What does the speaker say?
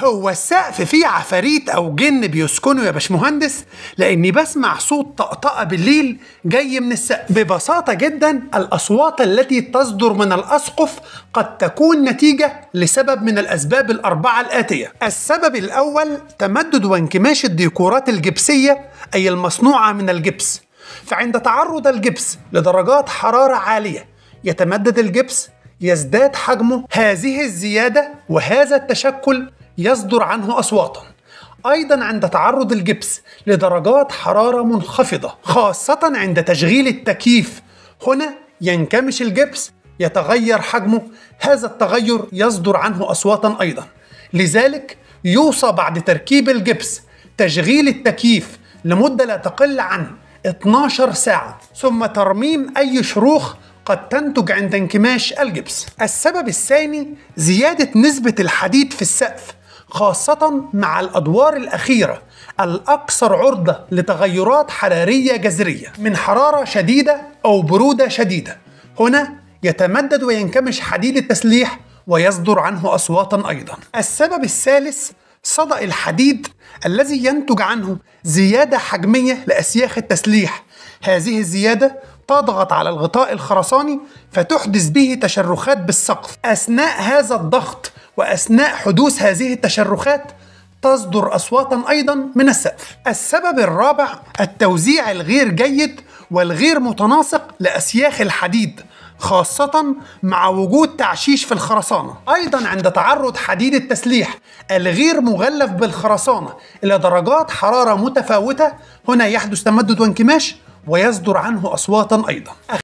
هو السقف فيه عفاريت او جن بيسكنوا يا باشمهندس لاني بسمع صوت طقطقه بالليل جاي من السقف ببساطه جدا الاصوات التي تصدر من الاسقف قد تكون نتيجه لسبب من الاسباب الاربعه الاتيه السبب الاول تمدد وانكماش الديكورات الجبسيه اي المصنوعه من الجبس فعند تعرض الجبس لدرجات حراره عاليه يتمدد الجبس يزداد حجمه هذه الزياده وهذا التشكل يصدر عنه أصواتا أيضا عند تعرض الجبس لدرجات حرارة منخفضة خاصة عند تشغيل التكييف هنا ينكمش الجبس يتغير حجمه هذا التغير يصدر عنه أصواتا أيضا لذلك يوصى بعد تركيب الجبس تشغيل التكييف لمدة لا تقل عن 12 ساعة ثم ترميم أي شروخ قد تنتج عند انكماش الجبس السبب الثاني زيادة نسبة الحديد في السقف خاصة مع الأدوار الأخيرة الأكثر عرضة لتغيرات حرارية جذرية من حرارة شديدة أو برودة شديدة هنا يتمدد وينكمش حديد التسليح ويصدر عنه أصواتا أيضا السبب الثالث صدأ الحديد الذي ينتج عنه زيادة حجمية لأسياخ التسليح هذه الزيادة تضغط على الغطاء الخرساني فتحدث به تشرخات بالسقف أثناء هذا الضغط وأثناء حدوث هذه التشرخات تصدر أصواتا أيضا من السقف السبب الرابع التوزيع الغير جيد والغير متناسق لأسياخ الحديد خاصة مع وجود تعشيش في الخرسانة أيضا عند تعرض حديد التسليح الغير مغلف بالخرسانة إلى درجات حرارة متفاوتة هنا يحدث تمدد وانكماش ويصدر عنه أصواتا أيضا